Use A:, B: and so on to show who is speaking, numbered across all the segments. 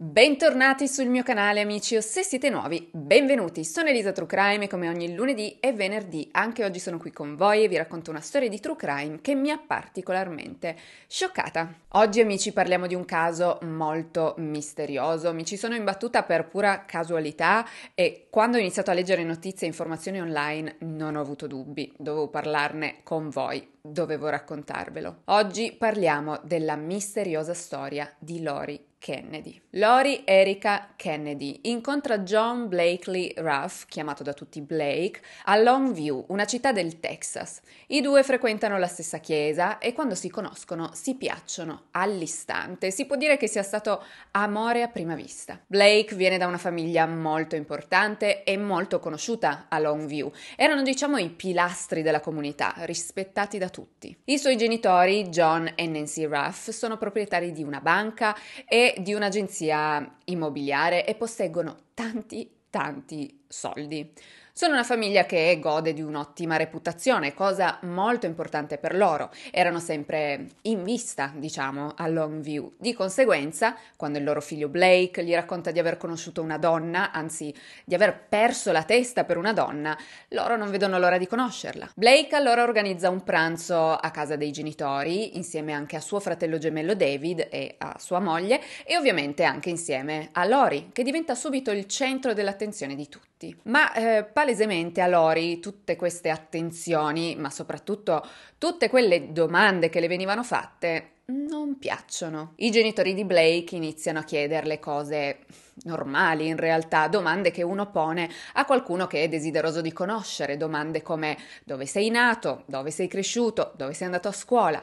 A: Bentornati sul mio canale amici o se siete nuovi, benvenuti! Sono Elisa True Crime e come ogni lunedì e venerdì anche oggi sono qui con voi e vi racconto una storia di True Crime che mi ha particolarmente scioccata. Oggi amici parliamo di un caso molto misterioso, mi ci sono imbattuta per pura casualità e quando ho iniziato a leggere notizie e informazioni online non ho avuto dubbi, dovevo parlarne con voi dovevo raccontarvelo. Oggi parliamo della misteriosa storia di Lori Kennedy. Lori Erika Kennedy incontra John Blakely Ruff, chiamato da tutti Blake, a Longview, una città del Texas. I due frequentano la stessa chiesa e quando si conoscono si piacciono all'istante. Si può dire che sia stato amore a prima vista. Blake viene da una famiglia molto importante e molto conosciuta a Longview. Erano diciamo i pilastri della comunità, rispettati da tutti tutti. I suoi genitori, John e Nancy Ruff, sono proprietari di una banca e di un'agenzia immobiliare e posseggono tanti, tanti soldi. Sono una famiglia che gode di un'ottima reputazione, cosa molto importante per loro. Erano sempre in vista, diciamo, a Longview. Di conseguenza, quando il loro figlio Blake gli racconta di aver conosciuto una donna, anzi di aver perso la testa per una donna, loro non vedono l'ora di conoscerla. Blake allora organizza un pranzo a casa dei genitori, insieme anche a suo fratello gemello David e a sua moglie, e ovviamente anche insieme a Lori, che diventa subito il centro dell'attenzione di tutti. Ma eh, palesemente a Lori tutte queste attenzioni, ma soprattutto tutte quelle domande che le venivano fatte, non piacciono. I genitori di Blake iniziano a chiederle cose normali in realtà, domande che uno pone a qualcuno che è desideroso di conoscere, domande come dove sei nato, dove sei cresciuto, dove sei andato a scuola.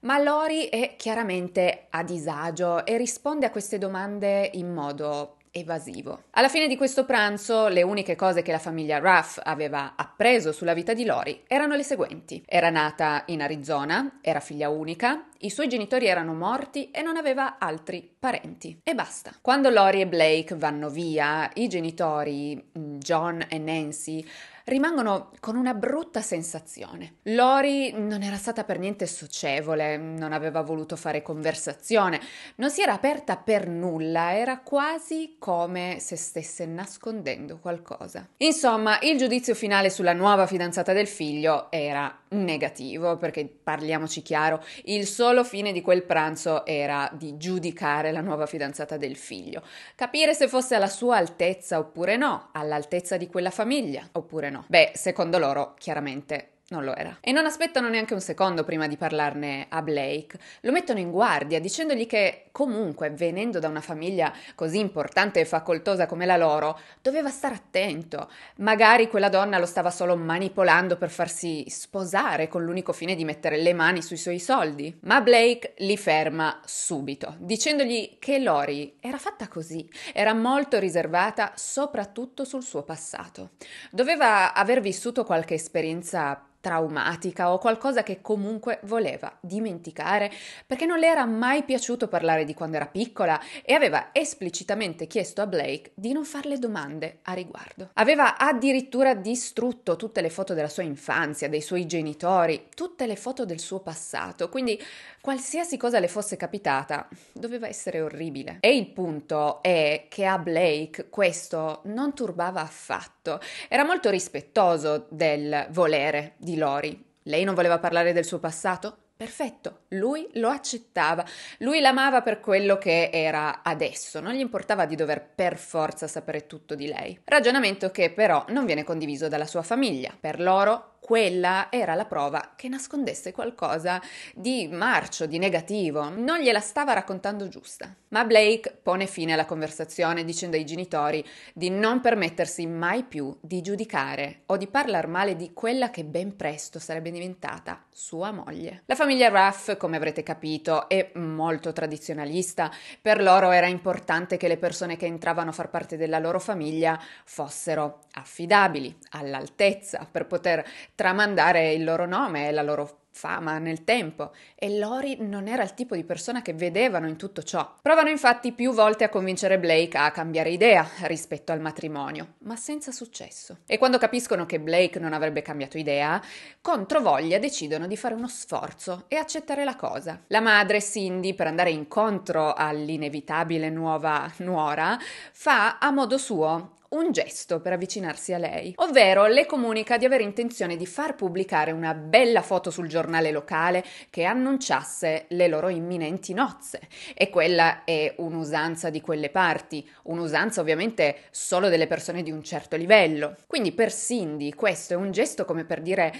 A: Ma Lori è chiaramente a disagio e risponde a queste domande in modo evasivo. Alla fine di questo pranzo, le uniche cose che la famiglia Ruff aveva appreso sulla vita di Lori erano le seguenti. Era nata in Arizona, era figlia unica, i suoi genitori erano morti e non aveva altri parenti. E basta. Quando Lori e Blake vanno via, i genitori, mm, John e Nancy, rimangono con una brutta sensazione. Lori non era stata per niente socievole, non aveva voluto fare conversazione, non si era aperta per nulla, era quasi come se stesse nascondendo qualcosa. Insomma, il giudizio finale sulla nuova fidanzata del figlio era negativo, perché parliamoci chiaro, il solo fine di quel pranzo era di giudicare la nuova fidanzata del figlio, capire se fosse alla sua altezza oppure no, all'altezza di quella famiglia oppure no no? Beh, secondo loro, chiaramente non lo era. E non aspettano neanche un secondo prima di parlarne a Blake. Lo mettono in guardia dicendogli che comunque, venendo da una famiglia così importante e facoltosa come la loro, doveva stare attento. Magari quella donna lo stava solo manipolando per farsi sposare con l'unico fine di mettere le mani sui suoi soldi. Ma Blake li ferma subito, dicendogli che Lori era fatta così, era molto riservata soprattutto sul suo passato. Doveva aver vissuto qualche esperienza traumatica o qualcosa che comunque voleva dimenticare perché non le era mai piaciuto parlare di quando era piccola e aveva esplicitamente chiesto a Blake di non farle domande a riguardo. Aveva addirittura distrutto tutte le foto della sua infanzia, dei suoi genitori, tutte le foto del suo passato, quindi qualsiasi cosa le fosse capitata doveva essere orribile. E il punto è che a Blake questo non turbava affatto, era molto rispettoso del volere di Lori. Lei non voleva parlare del suo passato? Perfetto, lui lo accettava, lui l'amava per quello che era adesso, non gli importava di dover per forza sapere tutto di lei. Ragionamento che però non viene condiviso dalla sua famiglia. Per loro quella era la prova che nascondesse qualcosa di marcio, di negativo. Non gliela stava raccontando giusta. Ma Blake pone fine alla conversazione dicendo ai genitori di non permettersi mai più di giudicare o di parlare male di quella che ben presto sarebbe diventata sua moglie. La famiglia Ruff, come avrete capito, è molto tradizionalista. Per loro era importante che le persone che entravano a far parte della loro famiglia fossero affidabili, all'altezza, per poter tramandare il loro nome e la loro fama nel tempo e Lori non era il tipo di persona che vedevano in tutto ciò. Provano infatti più volte a convincere Blake a cambiare idea rispetto al matrimonio, ma senza successo. E quando capiscono che Blake non avrebbe cambiato idea, contro voglia decidono di fare uno sforzo e accettare la cosa. La madre Cindy, per andare incontro all'inevitabile nuova nuora, fa a modo suo un gesto per avvicinarsi a lei, ovvero le comunica di avere intenzione di far pubblicare una bella foto sul giornale locale che annunciasse le loro imminenti nozze. E quella è un'usanza di quelle parti, un'usanza ovviamente solo delle persone di un certo livello. Quindi per Cindy questo è un gesto come per dire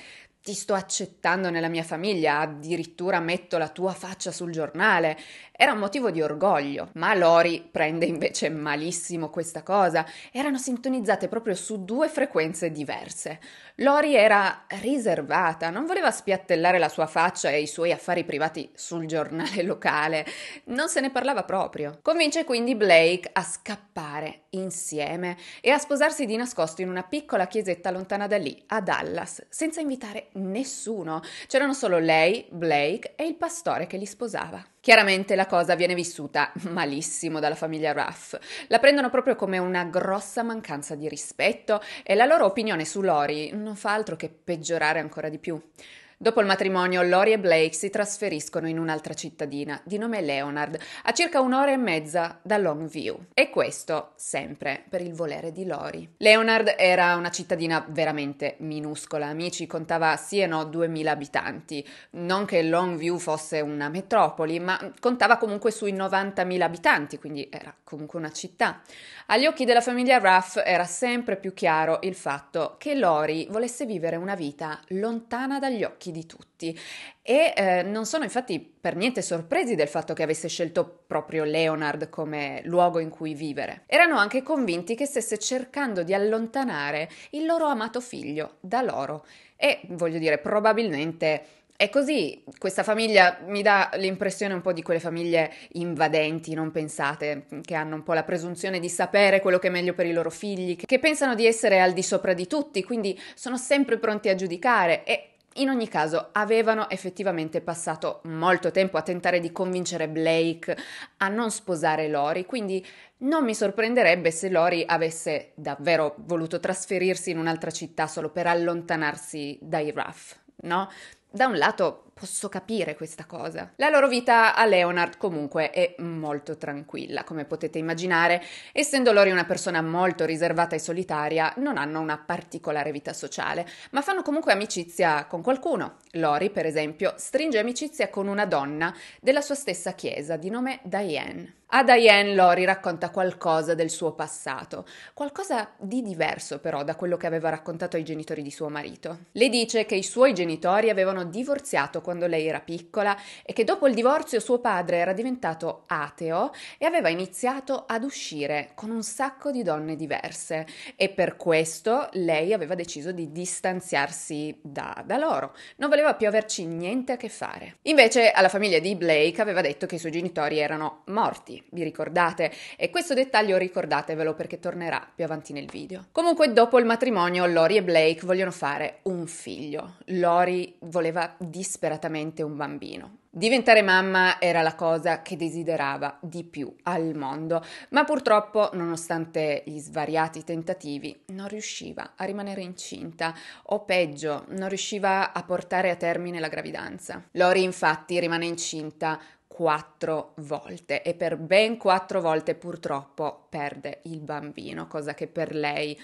A: ti sto accettando nella mia famiglia, addirittura metto la tua faccia sul giornale. Era un motivo di orgoglio, ma Lori prende invece malissimo questa cosa. Erano sintonizzate proprio su due frequenze diverse. Lori era riservata, non voleva spiattellare la sua faccia e i suoi affari privati sul giornale locale, non se ne parlava proprio. Convince quindi Blake a scappare insieme e a sposarsi di nascosto in una piccola chiesetta lontana da lì, a Dallas, senza invitare nessuno. C'erano solo lei, Blake e il pastore che li sposava. Chiaramente la cosa viene vissuta malissimo dalla famiglia Ruff. La prendono proprio come una grossa mancanza di rispetto e la loro opinione su Lori non fa altro che peggiorare ancora di più. Dopo il matrimonio, Lori e Blake si trasferiscono in un'altra cittadina di nome Leonard, a circa un'ora e mezza da Longview. E questo sempre per il volere di Lori. Leonard era una cittadina veramente minuscola, amici, contava sì e no 2000 abitanti. Non che Longview fosse una metropoli, ma contava comunque sui 90.000 abitanti, quindi era comunque una città. Agli occhi della famiglia Ruff era sempre più chiaro il fatto che Lori volesse vivere una vita lontana dagli occhi occhi di tutti e eh, non sono infatti per niente sorpresi del fatto che avesse scelto proprio Leonard come luogo in cui vivere. Erano anche convinti che stesse cercando di allontanare il loro amato figlio da loro e voglio dire probabilmente è così, questa famiglia mi dà l'impressione un po' di quelle famiglie invadenti, non pensate, che hanno un po' la presunzione di sapere quello che è meglio per i loro figli, che pensano di essere al di sopra di tutti, quindi sono sempre pronti a giudicare e in ogni caso, avevano effettivamente passato molto tempo a tentare di convincere Blake a non sposare Lori, quindi non mi sorprenderebbe se Lori avesse davvero voluto trasferirsi in un'altra città solo per allontanarsi dai Ruff, no? Da un lato posso capire questa cosa. La loro vita a Leonard comunque è molto tranquilla, come potete immaginare, essendo Lori una persona molto riservata e solitaria, non hanno una particolare vita sociale, ma fanno comunque amicizia con qualcuno. Lori, per esempio, stringe amicizia con una donna della sua stessa chiesa di nome Diane. A Diane Lori racconta qualcosa del suo passato, qualcosa di diverso però da quello che aveva raccontato ai genitori di suo marito. Le dice che i suoi genitori avevano divorziato quando lei era piccola e che dopo il divorzio suo padre era diventato ateo e aveva iniziato ad uscire con un sacco di donne diverse e per questo lei aveva deciso di distanziarsi da, da loro, non voleva più averci niente a che fare. Invece alla famiglia di Blake aveva detto che i suoi genitori erano morti, vi ricordate? E questo dettaglio ricordatevelo perché tornerà più avanti nel video. Comunque dopo il matrimonio Lori e Blake vogliono fare un figlio. Lori voleva disperatamente disperatamente un bambino. Diventare mamma era la cosa che desiderava di più al mondo, ma purtroppo, nonostante gli svariati tentativi, non riusciva a rimanere incinta o peggio, non riusciva a portare a termine la gravidanza. Lori infatti rimane incinta quattro volte e per ben quattro volte purtroppo perde il bambino, cosa che per lei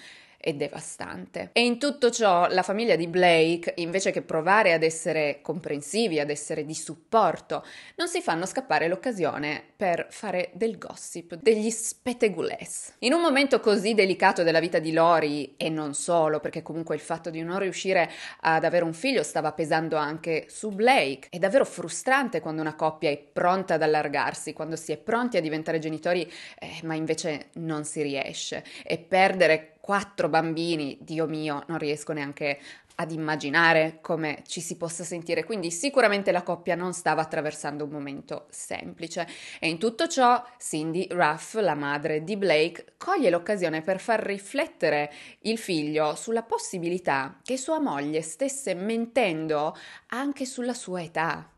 A: e devastante. E in tutto ciò la famiglia di Blake, invece che provare ad essere comprensivi, ad essere di supporto, non si fanno scappare l'occasione per fare del gossip, degli spetegules. In un momento così delicato della vita di Lori, e non solo, perché comunque il fatto di non riuscire ad avere un figlio stava pesando anche su Blake, è davvero frustrante quando una coppia è pronta ad allargarsi, quando si è pronti a diventare genitori, eh, ma invece non si riesce, e perdere quattro bambini, Dio mio, non riesco neanche ad immaginare come ci si possa sentire. Quindi sicuramente la coppia non stava attraversando un momento semplice. E in tutto ciò Cindy Ruff, la madre di Blake, coglie l'occasione per far riflettere il figlio sulla possibilità che sua moglie stesse mentendo anche sulla sua età.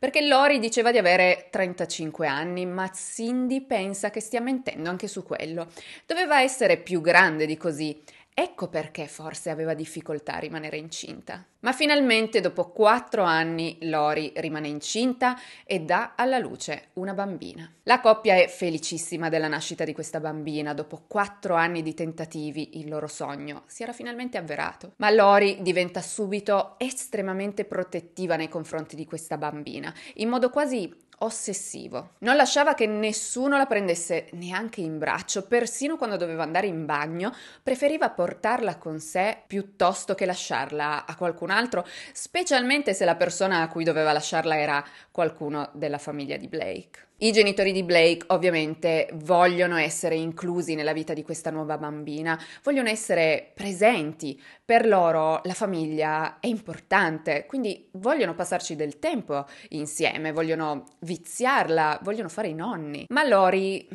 A: Perché Lori diceva di avere 35 anni, ma Cindy pensa che stia mentendo anche su quello. Doveva essere più grande di così. Ecco perché forse aveva difficoltà a rimanere incinta. Ma finalmente, dopo quattro anni, Lori rimane incinta e dà alla luce una bambina. La coppia è felicissima della nascita di questa bambina. Dopo quattro anni di tentativi, il loro sogno si era finalmente avverato. Ma Lori diventa subito estremamente protettiva nei confronti di questa bambina, in modo quasi ossessivo. Non lasciava che nessuno la prendesse neanche in braccio, persino quando doveva andare in bagno, preferiva portarla con sé piuttosto che lasciarla a qualcun altro, specialmente se la persona a cui doveva lasciarla era qualcuno della famiglia di Blake. I genitori di Blake ovviamente vogliono essere inclusi nella vita di questa nuova bambina, vogliono essere presenti, per loro la famiglia è importante, quindi vogliono passarci del tempo insieme, vogliono viziarla, vogliono fare i nonni. Ma Lori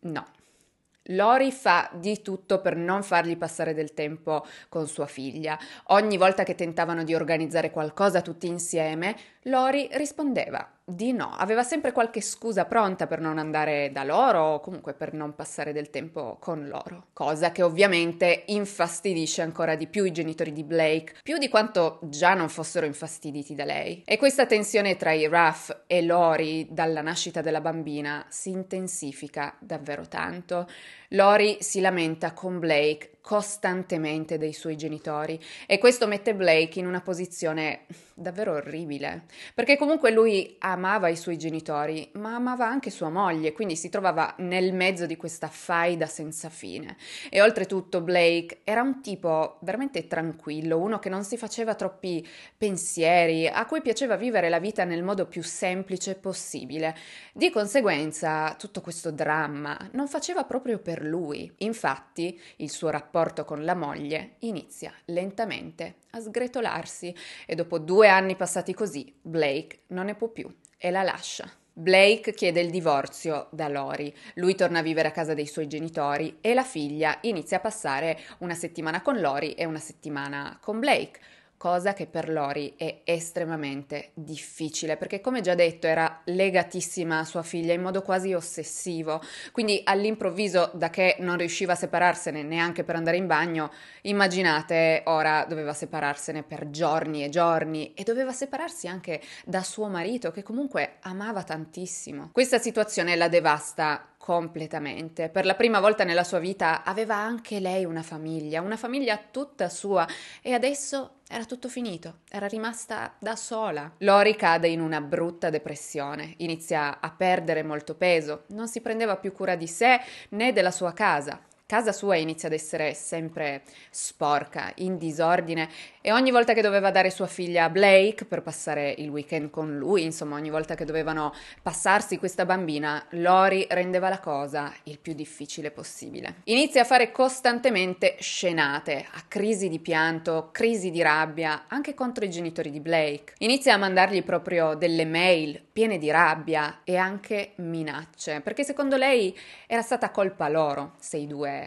A: no. Lori fa di tutto per non fargli passare del tempo con sua figlia. Ogni volta che tentavano di organizzare qualcosa tutti insieme, Lori rispondeva di no, aveva sempre qualche scusa pronta per non andare da loro o comunque per non passare del tempo con loro, cosa che ovviamente infastidisce ancora di più i genitori di Blake, più di quanto già non fossero infastiditi da lei. E questa tensione tra i Raph e Lori dalla nascita della bambina si intensifica davvero tanto. Lori si lamenta con Blake costantemente dai suoi genitori e questo mette Blake in una posizione davvero orribile, perché comunque lui amava i suoi genitori, ma amava anche sua moglie, quindi si trovava nel mezzo di questa faida senza fine. E oltretutto Blake era un tipo veramente tranquillo, uno che non si faceva troppi pensieri, a cui piaceva vivere la vita nel modo più semplice possibile. Di conseguenza, tutto questo dramma non faceva proprio per lui. Infatti, il suo rapporto rapporto con la moglie inizia lentamente a sgretolarsi e dopo due anni passati così Blake non ne può più e la lascia. Blake chiede il divorzio da Lori, lui torna a vivere a casa dei suoi genitori e la figlia inizia a passare una settimana con Lori e una settimana con Blake cosa che per Lori è estremamente difficile perché come già detto era legatissima a sua figlia in modo quasi ossessivo, quindi all'improvviso da che non riusciva a separarsene neanche per andare in bagno, immaginate ora doveva separarsene per giorni e giorni e doveva separarsi anche da suo marito che comunque amava tantissimo. Questa situazione la devasta completamente. Per la prima volta nella sua vita aveva anche lei una famiglia, una famiglia tutta sua e adesso era tutto finito, era rimasta da sola. Lori cade in una brutta depressione, inizia a perdere molto peso, non si prendeva più cura di sé né della sua casa. Casa sua inizia ad essere sempre sporca, in disordine e ogni volta che doveva dare sua figlia a Blake per passare il weekend con lui, insomma ogni volta che dovevano passarsi questa bambina, Lori rendeva la cosa il più difficile possibile. Inizia a fare costantemente scenate, a crisi di pianto, crisi di rabbia, anche contro i genitori di Blake. Inizia a mandargli proprio delle mail piene di rabbia e anche minacce, perché secondo lei era stata colpa loro se i due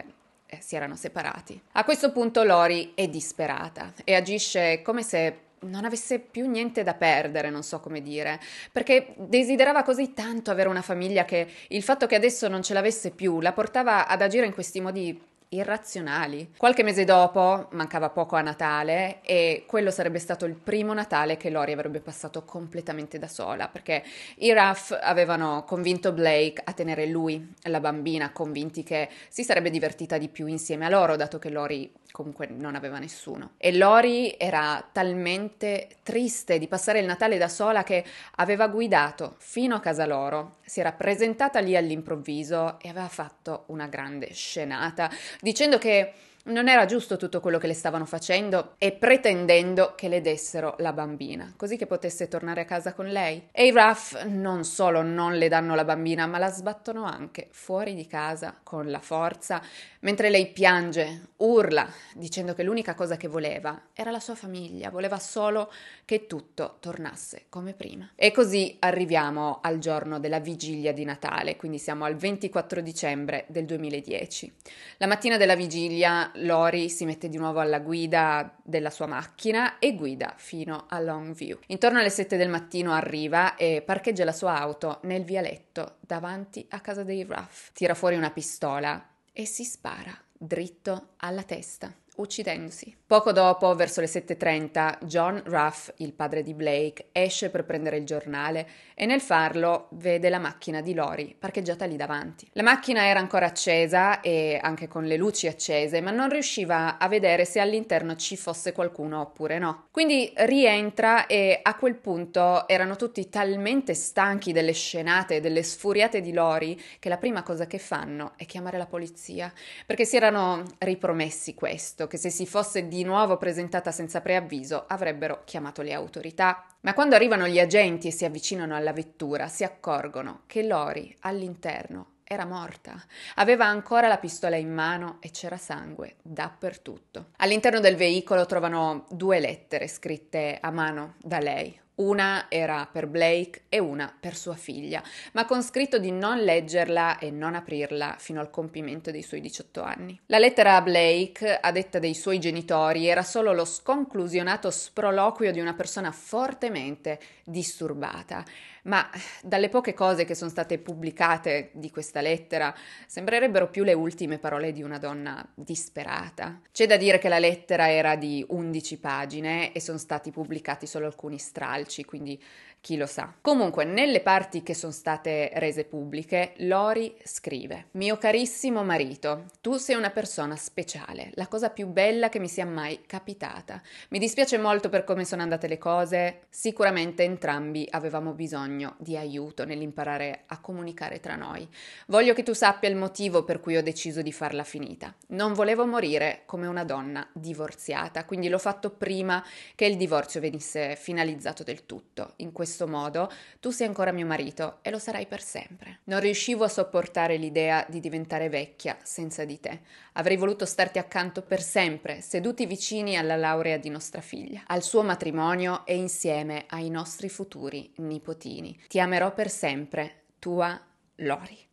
A: eh, si erano separati. A questo punto Lori è disperata e agisce come se non avesse più niente da perdere, non so come dire, perché desiderava così tanto avere una famiglia che il fatto che adesso non ce l'avesse più la portava ad agire in questi modi irrazionali. Qualche mese dopo, mancava poco a Natale e quello sarebbe stato il primo Natale che Lori avrebbe passato completamente da sola, perché i Ruff avevano convinto Blake a tenere lui, la bambina, convinti che si sarebbe divertita di più insieme a loro, dato che Lori comunque non aveva nessuno. E Lori era talmente triste di passare il Natale da sola che aveva guidato fino a casa loro, si era presentata lì all'improvviso e aveva fatto una grande scenata dicendo che non era giusto tutto quello che le stavano facendo e pretendendo che le dessero la bambina, così che potesse tornare a casa con lei. E i Raff non solo non le danno la bambina, ma la sbattono anche fuori di casa con la forza, mentre lei piange, urla, dicendo che l'unica cosa che voleva era la sua famiglia, voleva solo che tutto tornasse come prima. E così arriviamo al giorno della vigilia di Natale, quindi siamo al 24 dicembre del 2010. La mattina della vigilia Lori si mette di nuovo alla guida della sua macchina e guida fino a Longview. Intorno alle 7 del mattino arriva e parcheggia la sua auto nel vialetto davanti a casa dei Ruff. Tira fuori una pistola e si spara dritto alla testa, uccidendosi. Poco dopo, verso le 7.30, John Ruff, il padre di Blake, esce per prendere il giornale e nel farlo vede la macchina di Lori parcheggiata lì davanti. La macchina era ancora accesa e anche con le luci accese, ma non riusciva a vedere se all'interno ci fosse qualcuno oppure no. Quindi rientra e a quel punto erano tutti talmente stanchi delle scenate delle sfuriate di Lori che la prima cosa che fanno è chiamare la polizia, perché si erano ripromessi questo, che se si fosse di di nuovo presentata senza preavviso avrebbero chiamato le autorità. Ma quando arrivano gli agenti e si avvicinano alla vettura, si accorgono che Lori all'interno era morta. Aveva ancora la pistola in mano e c'era sangue dappertutto. All'interno del veicolo trovano due lettere scritte a mano da lei, una era per Blake e una per sua figlia, ma con scritto di non leggerla e non aprirla fino al compimento dei suoi 18 anni. La lettera a Blake, a detta dei suoi genitori, era solo lo sconclusionato sproloquio di una persona fortemente disturbata ma dalle poche cose che sono state pubblicate di questa lettera sembrerebbero più le ultime parole di una donna disperata. C'è da dire che la lettera era di 11 pagine e sono stati pubblicati solo alcuni stralci, quindi chi lo sa. Comunque, nelle parti che sono state rese pubbliche, Lori scrive: Mio carissimo marito, tu sei una persona speciale, la cosa più bella che mi sia mai capitata. Mi dispiace molto per come sono andate le cose. Sicuramente entrambi avevamo bisogno di aiuto nell'imparare a comunicare tra noi. Voglio che tu sappia il motivo per cui ho deciso di farla finita. Non volevo morire come una donna divorziata, quindi l'ho fatto prima che il divorzio venisse finalizzato del tutto. In questo questo modo, tu sei ancora mio marito e lo sarai per sempre. Non riuscivo a sopportare l'idea di diventare vecchia senza di te. Avrei voluto starti accanto per sempre, seduti vicini alla laurea di nostra figlia, al suo matrimonio e insieme ai nostri futuri nipotini. Ti amerò per sempre, tua Lori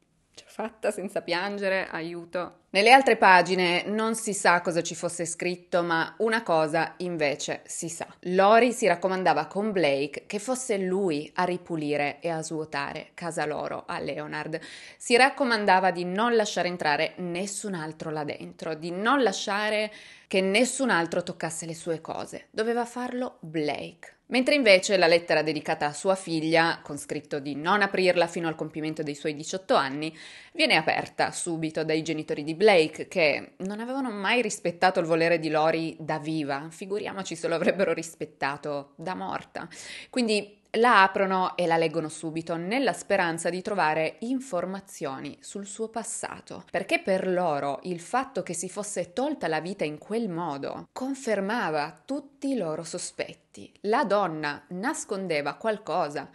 A: fatta senza piangere, aiuto. Nelle altre pagine non si sa cosa ci fosse scritto, ma una cosa invece si sa. Lori si raccomandava con Blake che fosse lui a ripulire e a svuotare casa loro a Leonard. Si raccomandava di non lasciare entrare nessun altro là dentro, di non lasciare che nessun altro toccasse le sue cose. Doveva farlo Blake. Mentre invece la lettera dedicata a sua figlia, con scritto di non aprirla fino al compimento dei suoi 18 anni, viene aperta subito dai genitori di Blake che non avevano mai rispettato il volere di Lori da viva, figuriamoci se lo avrebbero rispettato da morta. Quindi la aprono e la leggono subito nella speranza di trovare informazioni sul suo passato, perché per loro il fatto che si fosse tolta la vita in quel modo confermava tutti i loro sospetti. La donna nascondeva qualcosa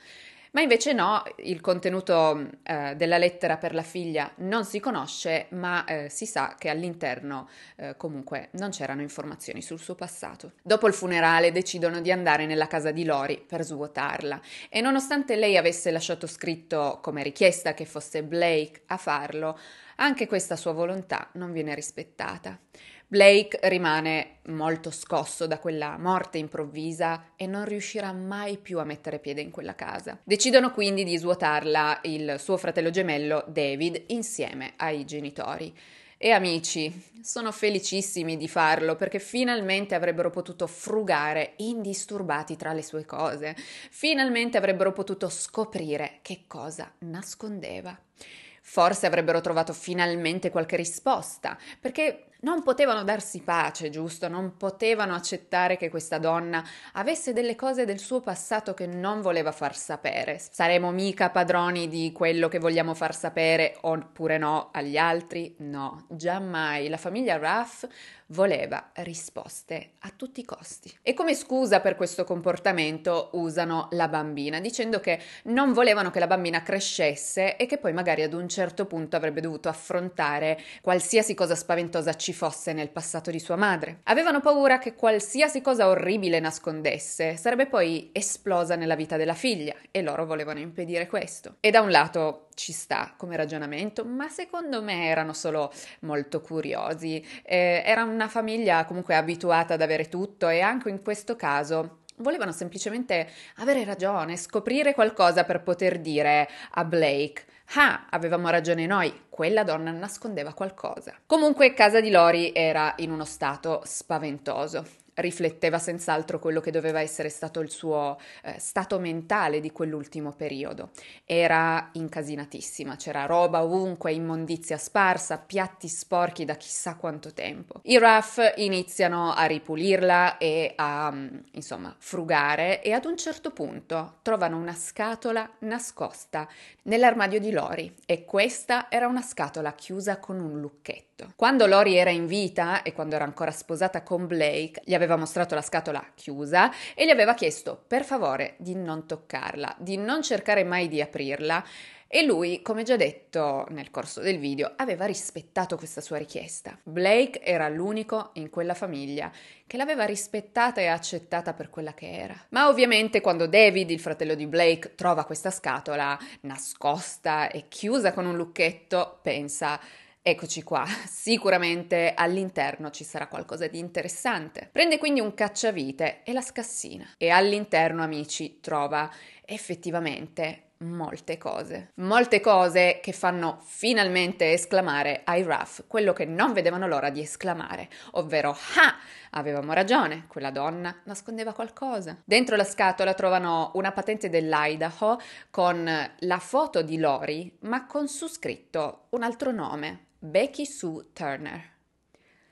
A: ma invece no, il contenuto eh, della lettera per la figlia non si conosce, ma eh, si sa che all'interno eh, comunque non c'erano informazioni sul suo passato. Dopo il funerale decidono di andare nella casa di Lori per svuotarla e nonostante lei avesse lasciato scritto come richiesta che fosse Blake a farlo, anche questa sua volontà non viene rispettata. Blake rimane molto scosso da quella morte improvvisa e non riuscirà mai più a mettere piede in quella casa. Decidono quindi di svuotarla il suo fratello gemello David insieme ai genitori. E amici, sono felicissimi di farlo perché finalmente avrebbero potuto frugare indisturbati tra le sue cose, finalmente avrebbero potuto scoprire che cosa nascondeva. Forse avrebbero trovato finalmente qualche risposta, perché non potevano darsi pace, giusto? Non potevano accettare che questa donna avesse delle cose del suo passato che non voleva far sapere. Saremo mica padroni di quello che vogliamo far sapere oppure no agli altri? No, giammai. La famiglia Ruff voleva risposte a tutti i costi. E come scusa per questo comportamento usano la bambina, dicendo che non volevano che la bambina crescesse e che poi magari ad un certo punto avrebbe dovuto affrontare qualsiasi cosa spaventosa ci fosse nel passato di sua madre. Avevano paura che qualsiasi cosa orribile nascondesse sarebbe poi esplosa nella vita della figlia e loro volevano impedire questo. E da un lato ci sta come ragionamento, ma secondo me erano solo molto curiosi. Eh, era una famiglia comunque abituata ad avere tutto e anche in questo caso volevano semplicemente avere ragione, scoprire qualcosa per poter dire a Blake. Ah, avevamo ragione noi, quella donna nascondeva qualcosa. Comunque casa di Lori era in uno stato spaventoso rifletteva senz'altro quello che doveva essere stato il suo eh, stato mentale di quell'ultimo periodo. Era incasinatissima, c'era roba ovunque, immondizia sparsa, piatti sporchi da chissà quanto tempo. I RAF iniziano a ripulirla e a, mm, insomma, frugare e ad un certo punto trovano una scatola nascosta nell'armadio di Lori e questa era una scatola chiusa con un lucchetto scritto. Quando Lori era in vita e quando era ancora sposata con Blake, gli aveva mostrato la scatola chiusa e gli aveva chiesto per favore di non toccarla, di non cercare mai di aprirla. E lui, come già detto nel corso del video, aveva rispettato questa sua richiesta. Blake era l'unico in quella famiglia che l'aveva rispettata e accettata per quella che era. Ma ovviamente quando David, il fratello di Blake, trova questa scatola nascosta e chiusa con un lucchetto, pensa Eccoci qua, sicuramente all'interno ci sarà qualcosa di interessante. Prende quindi un cacciavite e la scassina e all'interno, amici, trova effettivamente molte cose. Molte cose che fanno finalmente esclamare ai Ruff quello che non vedevano l'ora di esclamare, ovvero Ah! Avevamo ragione, quella donna nascondeva qualcosa. Dentro la scatola trovano una patente dell'Idaho con la foto di Lori, ma con su scritto un altro nome. Becky Sue Turner.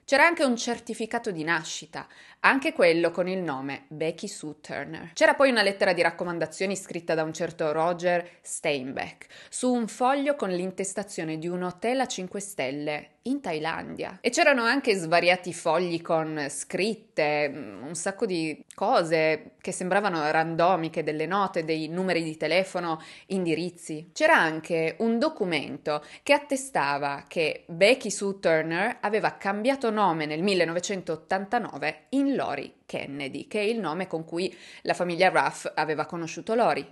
A: C'era anche un certificato di nascita, anche quello con il nome Becky Sue Turner. C'era poi una lettera di raccomandazioni scritta da un certo Roger Steinbeck su un foglio con l'intestazione di un hotel a 5 stelle in Thailandia. E c'erano anche svariati fogli con scritte, un sacco di cose che sembravano randomiche, delle note, dei numeri di telefono, indirizzi. C'era anche un documento che attestava che Becky Sue Turner aveva cambiato nome nel 1989 in Lori Kennedy, che è il nome con cui la famiglia Ruff aveva conosciuto Lori.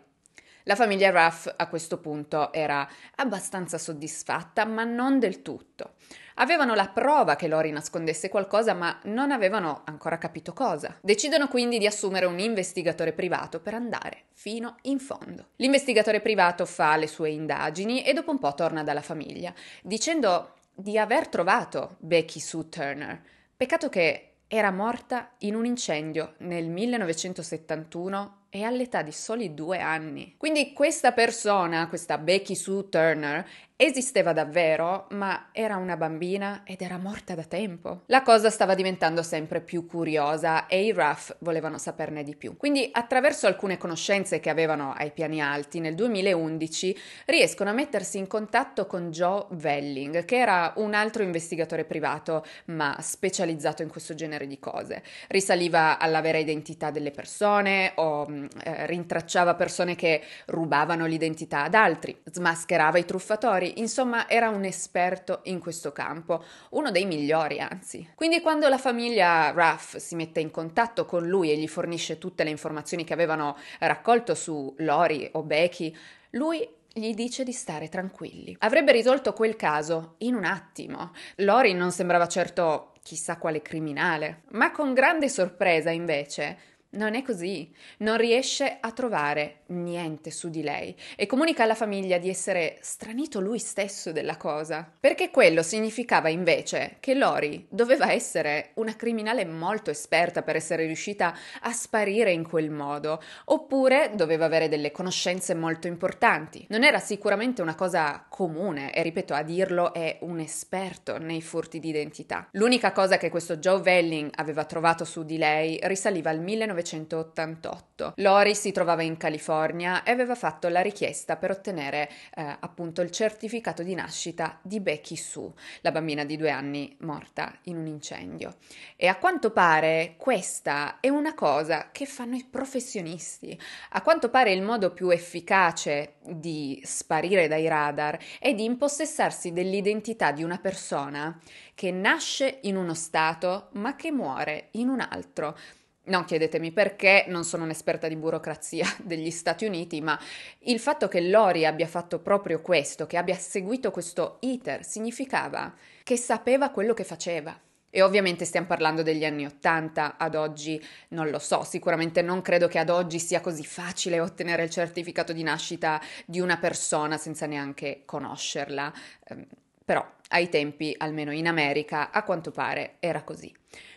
A: La famiglia Ruff a questo punto era abbastanza soddisfatta, ma non del tutto. Avevano la prova che Lori nascondesse qualcosa, ma non avevano ancora capito cosa. Decidono quindi di assumere un investigatore privato per andare fino in fondo. L'investigatore privato fa le sue indagini e dopo un po' torna dalla famiglia, dicendo di aver trovato Becky Sue Turner. Peccato che era morta in un incendio nel 1971 è all'età di soli due anni. Quindi questa persona, questa Becky Sue Turner, esisteva davvero, ma era una bambina ed era morta da tempo. La cosa stava diventando sempre più curiosa e i Ruff volevano saperne di più. Quindi, attraverso alcune conoscenze che avevano ai piani alti, nel 2011 riescono a mettersi in contatto con Joe Velling, che era un altro investigatore privato, ma specializzato in questo genere di cose. Risaliva alla vera identità delle persone o mm, eh, rintracciava persone che rubavano l'identità ad altri, smascherava i truffatori, insomma era un esperto in questo campo, uno dei migliori anzi. Quindi quando la famiglia Ruff si mette in contatto con lui e gli fornisce tutte le informazioni che avevano raccolto su Lori o Becky, lui gli dice di stare tranquilli. Avrebbe risolto quel caso in un attimo. Lori non sembrava certo chissà quale criminale, ma con grande sorpresa invece non è così, non riesce a trovare niente su di lei e comunica alla famiglia di essere stranito lui stesso della cosa, perché quello significava invece che Lori doveva essere una criminale molto esperta per essere riuscita a sparire in quel modo, oppure doveva avere delle conoscenze molto importanti. Non era sicuramente una cosa comune e ripeto a dirlo è un esperto nei furti di identità. L'unica cosa che questo Joe Velling aveva trovato su di lei risaliva al 1900 1988. Lori si trovava in California e aveva fatto la richiesta per ottenere eh, appunto il certificato di nascita di Becky Sue, la bambina di due anni morta in un incendio. E a quanto pare questa è una cosa che fanno i professionisti. A quanto pare il modo più efficace di sparire dai radar è di impossessarsi dell'identità di una persona che nasce in uno stato ma che muore in un altro non chiedetemi perché, non sono un'esperta di burocrazia degli Stati Uniti, ma il fatto che Lori abbia fatto proprio questo, che abbia seguito questo iter, significava che sapeva quello che faceva. E ovviamente stiamo parlando degli anni Ottanta, ad oggi non lo so, sicuramente non credo che ad oggi sia così facile ottenere il certificato di nascita di una persona senza neanche conoscerla, ehm, però ai tempi, almeno in America, a quanto pare era così.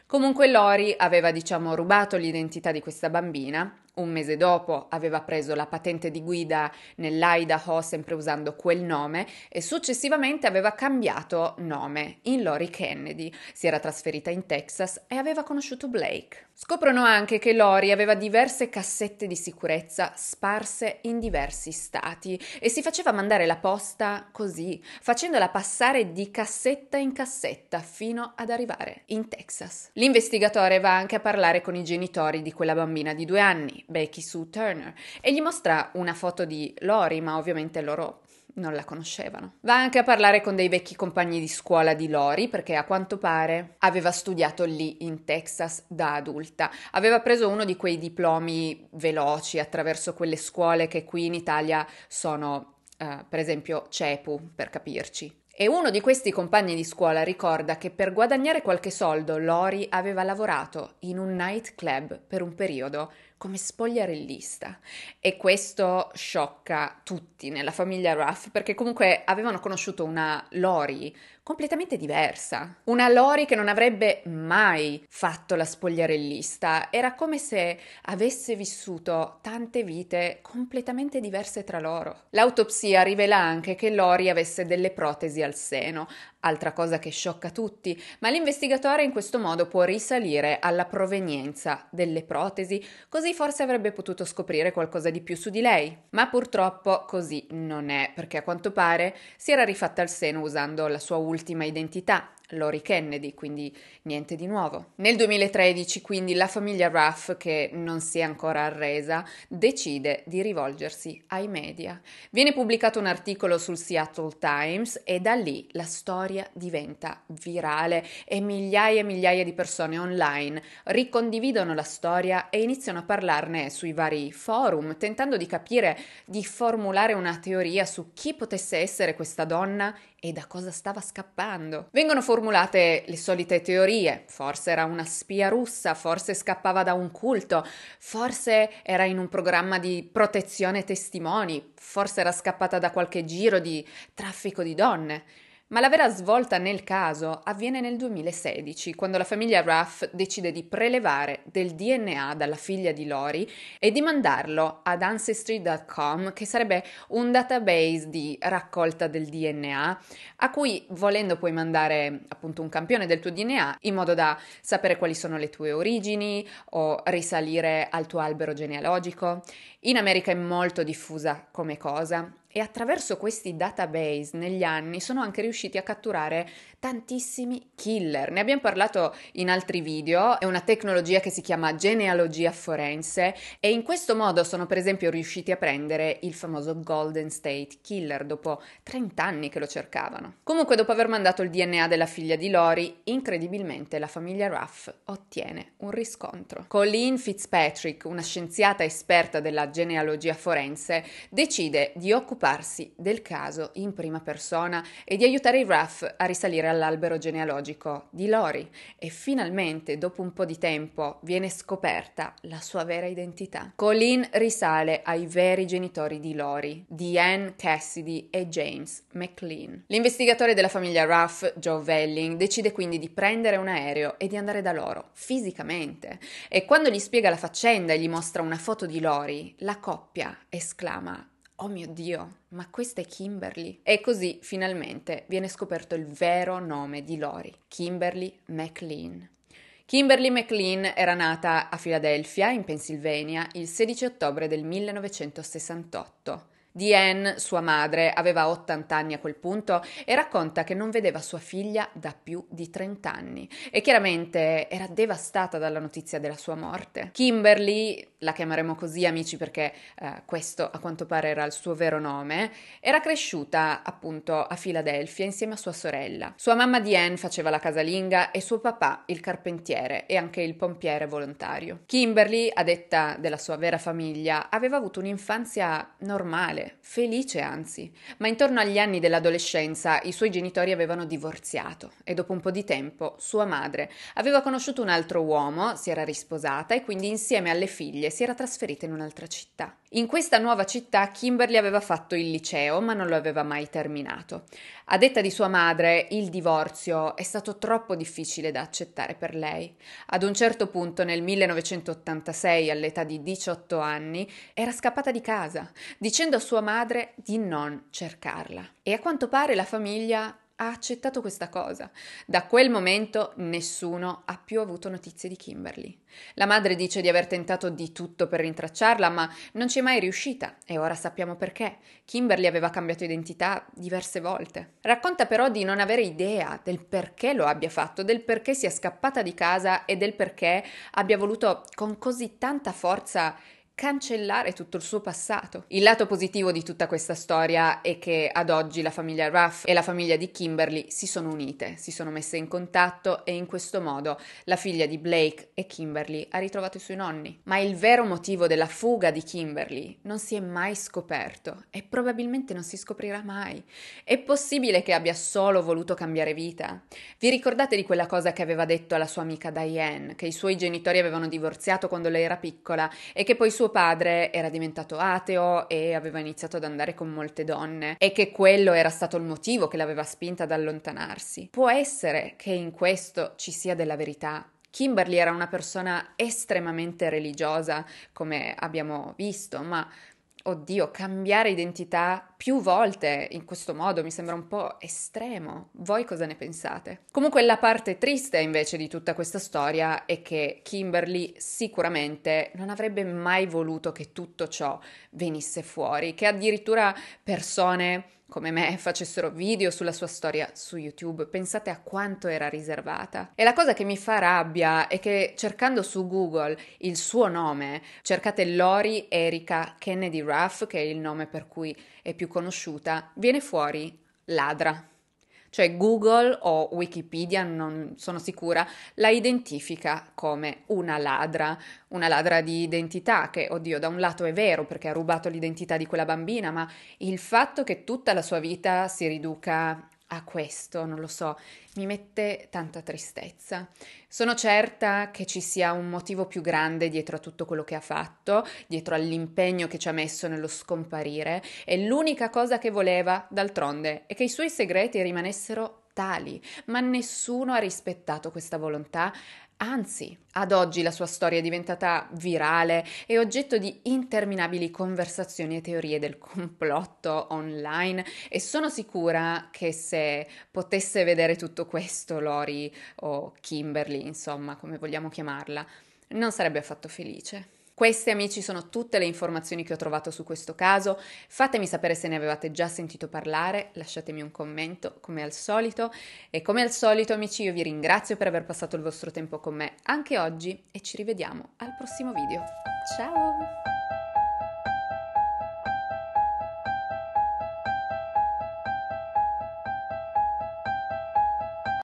A: Comunque Lori aveva, diciamo, rubato l'identità di questa bambina. Un mese dopo aveva preso la patente di guida nell'Idaho, sempre usando quel nome, e successivamente aveva cambiato nome in Lori Kennedy. Si era trasferita in Texas e aveva conosciuto Blake. Scoprono anche che Lori aveva diverse cassette di sicurezza sparse in diversi stati e si faceva mandare la posta così, facendola passare di cassetta in cassetta fino ad arrivare in Texas. L'investigatore va anche a parlare con i genitori di quella bambina di due anni, Becky Sue Turner, e gli mostra una foto di Lori, ma ovviamente loro non la conoscevano. Va anche a parlare con dei vecchi compagni di scuola di Lori perché a quanto pare aveva studiato lì in Texas da adulta. Aveva preso uno di quei diplomi veloci attraverso quelle scuole che qui in Italia sono, eh, per esempio, CEPU, per capirci. E uno di questi compagni di scuola ricorda che per guadagnare qualche soldo Lori aveva lavorato in un nightclub per un periodo, come spogliarellista e questo sciocca tutti nella famiglia Ruff perché comunque avevano conosciuto una Lori completamente diversa, una Lori che non avrebbe mai fatto la spogliarellista, era come se avesse vissuto tante vite completamente diverse tra loro. L'autopsia rivela anche che Lori avesse delle protesi al seno, altra cosa che sciocca tutti, ma l'investigatore in questo modo può risalire alla provenienza delle protesi, così forse avrebbe potuto scoprire qualcosa di più su di lei. Ma purtroppo così non è, perché a quanto pare si era rifatta il seno usando la sua ultima identità, Lori Kennedy, quindi niente di nuovo. Nel 2013, quindi, la famiglia Ruff, che non si è ancora arresa, decide di rivolgersi ai media. Viene pubblicato un articolo sul Seattle Times e da lì la storia diventa virale e migliaia e migliaia di persone online ricondividono la storia e iniziano a parlarne sui vari forum, tentando di capire, di formulare una teoria su chi potesse essere questa donna e da cosa stava scappando. Vengono formulate le solite teorie, forse era una spia russa, forse scappava da un culto, forse era in un programma di protezione testimoni, forse era scappata da qualche giro di traffico di donne. Ma la vera svolta nel caso avviene nel 2016, quando la famiglia Ruff decide di prelevare del DNA dalla figlia di Lori e di mandarlo ad Ancestry.com, che sarebbe un database di raccolta del DNA, a cui volendo puoi mandare appunto un campione del tuo DNA in modo da sapere quali sono le tue origini o risalire al tuo albero genealogico. In America è molto diffusa come cosa e attraverso questi database negli anni sono anche riusciti a catturare tantissimi killer. Ne abbiamo parlato in altri video, è una tecnologia che si chiama genealogia forense e in questo modo sono per esempio riusciti a prendere il famoso Golden State Killer dopo 30 anni che lo cercavano. Comunque dopo aver mandato il DNA della figlia di Lori, incredibilmente la famiglia Ruff ottiene un riscontro. Colleen Fitzpatrick, una scienziata esperta della genealogia forense, decide di occuparsi del caso in prima persona e di aiutare i Ruff a risalire all'albero genealogico di Lori e finalmente, dopo un po' di tempo, viene scoperta la sua vera identità. Colleen risale ai veri genitori di Lori, Diane Cassidy e James McLean. L'investigatore della famiglia Ruff, Joe Velling, decide quindi di prendere un aereo e di andare da loro, fisicamente, e quando gli spiega la faccenda e gli mostra una foto di Lori, la coppia esclama Oh mio Dio, ma questa è Kimberly. E così finalmente viene scoperto il vero nome di Lori, Kimberly McLean. Kimberly McLean era nata a Filadelfia, in Pennsylvania, il 16 ottobre del 1968. Diane, sua madre, aveva 80 anni a quel punto e racconta che non vedeva sua figlia da più di 30 anni e chiaramente era devastata dalla notizia della sua morte. Kimberly la chiameremo così amici perché eh, questo a quanto pare era il suo vero nome, era cresciuta appunto a Filadelfia insieme a sua sorella. Sua mamma Diane faceva la casalinga e suo papà il carpentiere e anche il pompiere volontario. Kimberly, a detta della sua vera famiglia, aveva avuto un'infanzia normale, felice anzi, ma intorno agli anni dell'adolescenza i suoi genitori avevano divorziato e dopo un po' di tempo sua madre aveva conosciuto un altro uomo, si era risposata e quindi insieme alle figlie famiglia e si era trasferita in un'altra città. In questa nuova città Kimberly aveva fatto il liceo, ma non lo aveva mai terminato. A detta di sua madre, il divorzio è stato troppo difficile da accettare per lei. Ad un certo punto, nel 1986, all'età di 18 anni, era scappata di casa, dicendo a sua madre di non cercarla. E a quanto pare la famiglia ha accettato questa cosa. Da quel momento nessuno ha più avuto notizie di Kimberly. La madre dice di aver tentato di tutto per rintracciarla, ma non ci è mai riuscita e ora sappiamo perché. Kimberly aveva cambiato identità diverse volte. Racconta però di non avere idea del perché lo abbia fatto, del perché sia scappata di casa e del perché abbia voluto con così tanta forza cancellare tutto il suo passato. Il lato positivo di tutta questa storia è che ad oggi la famiglia Ruff e la famiglia di Kimberly si sono unite, si sono messe in contatto e in questo modo la figlia di Blake e Kimberly ha ritrovato i suoi nonni. Ma il vero motivo della fuga di Kimberly non si è mai scoperto e probabilmente non si scoprirà mai. È possibile che abbia solo voluto cambiare vita? Vi ricordate di quella cosa che aveva detto alla sua amica Diane, che i suoi genitori avevano divorziato quando lei era piccola e che poi suo suo padre era diventato ateo e aveva iniziato ad andare con molte donne e che quello era stato il motivo che l'aveva spinta ad allontanarsi. Può essere che in questo ci sia della verità, Kimberly era una persona estremamente religiosa, come abbiamo visto, ma oddio, cambiare identità più volte in questo modo mi sembra un po' estremo. Voi cosa ne pensate? Comunque la parte triste invece di tutta questa storia è che Kimberly sicuramente non avrebbe mai voluto che tutto ciò venisse fuori, che addirittura persone come me facessero video sulla sua storia su YouTube, pensate a quanto era riservata. E la cosa che mi fa rabbia è che cercando su Google il suo nome, cercate Lori Erika Kennedy Ruff, che è il nome per cui è più più conosciuta, viene fuori ladra. Cioè Google o Wikipedia, non sono sicura, la identifica come una ladra, una ladra di identità che, oddio, da un lato è vero perché ha rubato l'identità di quella bambina, ma il fatto che tutta la sua vita si riduca a questo, non lo so, mi mette tanta tristezza. Sono certa che ci sia un motivo più grande dietro a tutto quello che ha fatto, dietro all'impegno che ci ha messo nello scomparire e l'unica cosa che voleva, d'altronde, è che i suoi segreti rimanessero tali, ma nessuno ha rispettato questa volontà Anzi, ad oggi la sua storia è diventata virale e oggetto di interminabili conversazioni e teorie del complotto online e sono sicura che se potesse vedere tutto questo Lori o Kimberly, insomma, come vogliamo chiamarla, non sarebbe affatto felice. Queste amici sono tutte le informazioni che ho trovato su questo caso, fatemi sapere se ne avevate già sentito parlare, lasciatemi un commento come al solito e come al solito amici io vi ringrazio per aver passato il vostro tempo con me anche oggi e ci rivediamo al prossimo video. Ciao!